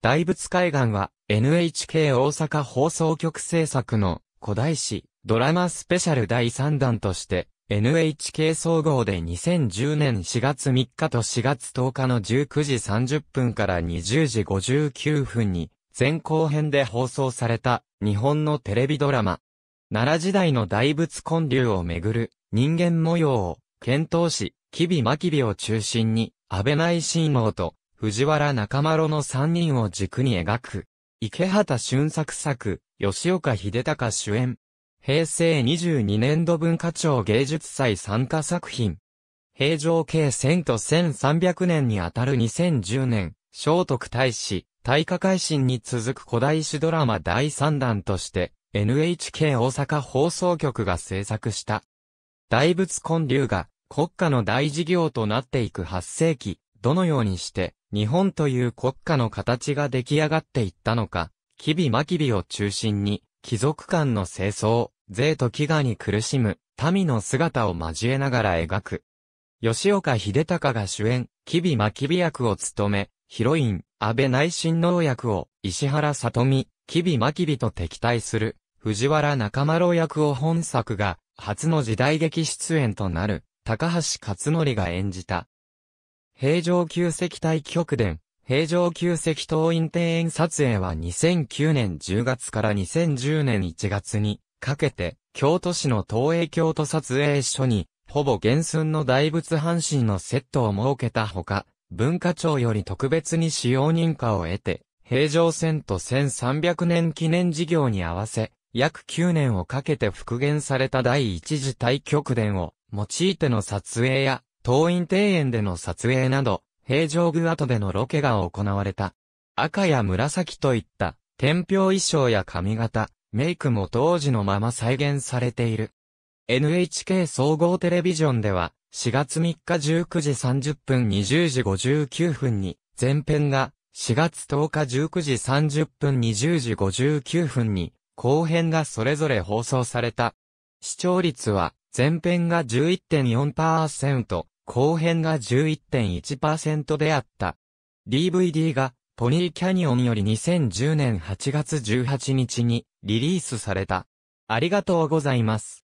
大仏海岸は NHK 大阪放送局制作の古代史ドラマスペシャル第3弾として NHK 総合で2010年4月3日と4月10日の19時30分から20時59分に前後編で放送された日本のテレビドラマ奈良時代の大仏建立をめぐる人間模様を検討し、キビマキビを中心に安倍内親王と藤原中丸の3人を軸に描く。池畑俊作作、吉岡秀隆主演。平成22年度文化庁芸術祭参加作品。平城計1000と1300年にあたる2010年、聖徳太子、大化改新に続く古代史ドラマ第3弾として、NHK 大阪放送局が制作した。大仏建立が国家の大事業となっていく8世紀、どのようにして日本という国家の形が出来上がっていったのか、ビマキビを中心に、貴族間の清掃、税と飢餓に苦しむ、民の姿を交えながら描く。吉岡秀隆が主演、吉備真備役を務め、ヒロイン、安倍内親王役を、石原さとみ、吉備真備と敵対する、藤原中丸役を本作が、初の時代劇出演となる、高橋克典が演じた。平城旧石大極殿、平城旧石東院庭園撮影は2009年10月から2010年1月にかけて、京都市の東映京都撮影所に、ほぼ原寸の大仏阪神のセットを設けたほか、文化庁より特別に使用認可を得て、平城線と1300年記念事業に合わせ、約9年をかけて復元された第一次大極殿を用いての撮影や東院庭園での撮影など、平常具跡でのロケが行われた。赤や紫といった、天平衣装や髪型、メイクも当時のまま再現されている。NHK 総合テレビジョンでは、4月3日19時30分20時59分に、前編が、4月10日19時30分20時59分に、後編がそれぞれ放送された。視聴率は、前編が11.4%、後編が11.1%であった。DVD がポニーキャニオンより2010年8月18日にリリースされた。ありがとうございます。